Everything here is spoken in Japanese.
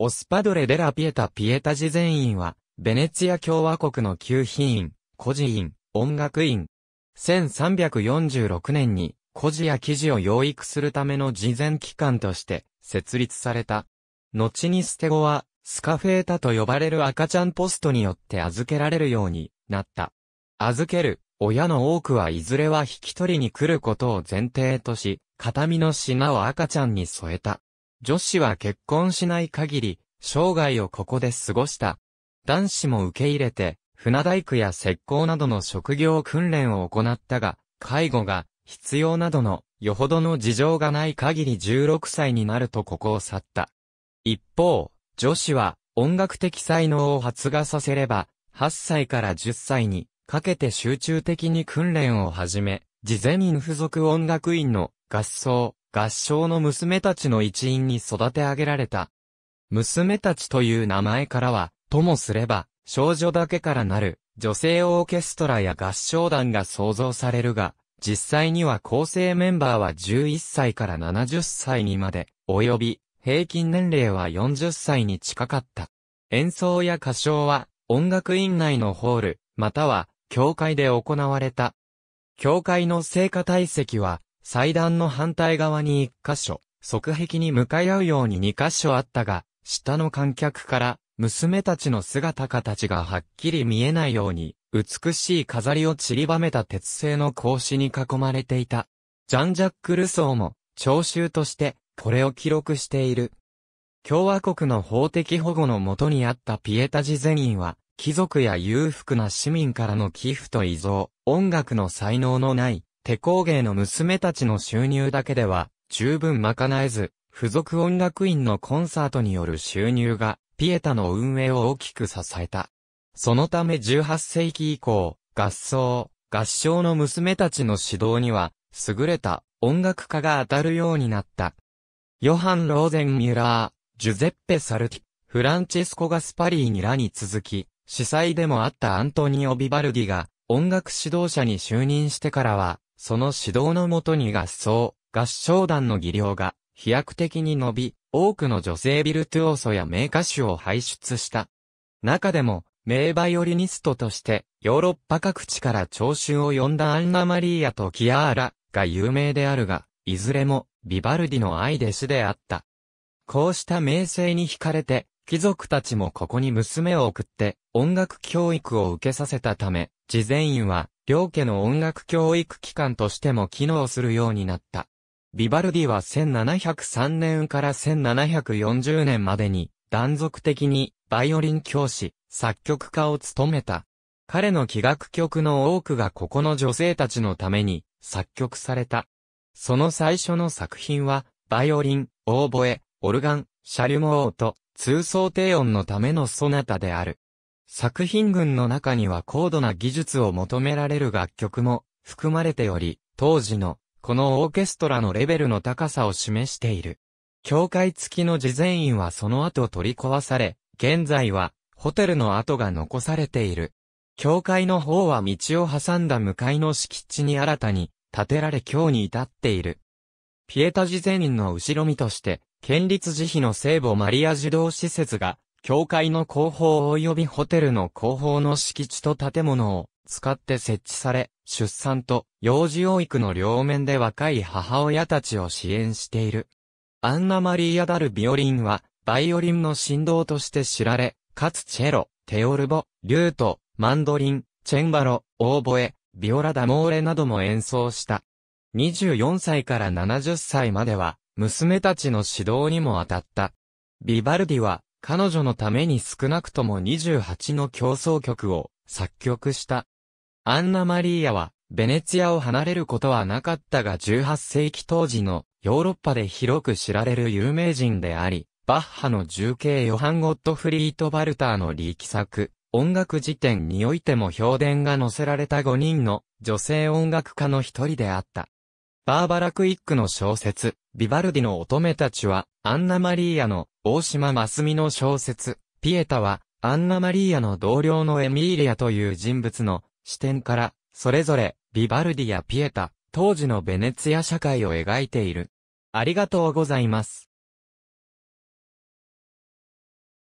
オスパドレ・デラ・ピエタ・ピエタ事前院は、ベネツィア共和国の旧品院、孤児院、音楽院。1346年に、孤児や記事を養育するための事前機関として設立された。後に捨て子は、スカフェータと呼ばれる赤ちゃんポストによって預けられるようになった。預ける、親の多くはいずれは引き取りに来ることを前提とし、形見の品を赤ちゃんに添えた。女子は結婚しない限り、生涯をここで過ごした。男子も受け入れて、船大工や石膏などの職業訓練を行ったが、介護が必要などのよほどの事情がない限り16歳になるとここを去った。一方、女子は音楽的才能を発芽させれば、8歳から10歳にかけて集中的に訓練を始め、事前院付属音楽院の合奏、合唱の娘たちの一員に育て上げられた。娘たちという名前からは、ともすれば、少女だけからなる、女性オーケストラや合唱団が想像されるが、実際には構成メンバーは11歳から70歳にまで、及び、平均年齢は40歳に近かった。演奏や歌唱は、音楽院内のホール、または、教会で行われた。教会の聖歌体積は、祭壇の反対側に一箇所、側壁に向かい合うように二箇所あったが、下の観客から娘たちの姿形がはっきり見えないように、美しい飾りを散りばめた鉄製の格子に囲まれていた。ジャン・ジャック・ルソーも、聴衆として、これを記録している。共和国の法的保護のもとにあったピエタジ全員は、貴族や裕福な市民からの寄付と遺贈、音楽の才能のない、手工芸の娘たちの収入だけでは十分賄えず、付属音楽院のコンサートによる収入がピエタの運営を大きく支えた。そのため18世紀以降、合奏、合唱の娘たちの指導には、優れた音楽家が当たるようになった。ヨハン・ローゼン・ミュラー、ジュゼッペ・サルティ、フランチェスコ・ガスパリーニらに続き、司祭でもあったアントニオ・ビバルディが音楽指導者に就任してからは、その指導のもとに合奏、合唱団の技量が飛躍的に伸び、多くの女性ビルトゥオーソや名歌手を輩出した。中でも、名バイオリニストとして、ヨーロッパ各地から聴衆を呼んだアンナ・マリーアとキアーラが有名であるが、いずれも、ビバルディの愛弟子であった。こうした名声に惹かれて、貴族たちもここに娘を送って、音楽教育を受けさせたため、事前院は、両家の音楽教育機関としても機能するようになった。ビバルディは1703年から1740年までに断続的にバイオリン教師、作曲家を務めた。彼の器楽曲の多くがここの女性たちのために作曲された。その最初の作品は、バイオリン、オーボエ、オルガン、シャリュモート、通奏低音のためのソナタである。作品群の中には高度な技術を求められる楽曲も含まれており、当時のこのオーケストラのレベルの高さを示している。教会付きの事前院はその後取り壊され、現在はホテルの跡が残されている。教会の方は道を挟んだ向かいの敷地に新たに建てられ今日に至っている。ピエタ事前院の後ろ身として、県立慈悲の聖母マリア児童施設が教会の後方及びホテルの後方の敷地と建物を使って設置され、出産と幼児養育の両面で若い母親たちを支援している。アンナマリーア・ダル・ビオリンは、バイオリンの振動として知られ、かつチェロ、テオルボ、リュート、マンドリン、チェンバロ、オーボエ、ビオラ・ダモーレなども演奏した。24歳から70歳までは、娘たちの指導にも当たった。ビバルディは、彼女のために少なくとも28の競争曲を作曲した。アンナ・マリーアは、ベネツィアを離れることはなかったが18世紀当時のヨーロッパで広く知られる有名人であり、バッハの重慶ヨハン・ゴットフリート・バルターの力作、音楽辞典においても評伝が載せられた5人の女性音楽家の一人であった。バーバラ・クイックの小説、ビバルディの乙女たちは、アンナ・マリーアの大島マスミの小説、ピエタは、アンナ・マリーアの同僚のエミーリアという人物の視点から、それぞれ、ビバルディやピエタ、当時のベネツィア社会を描いている。ありがとうございます。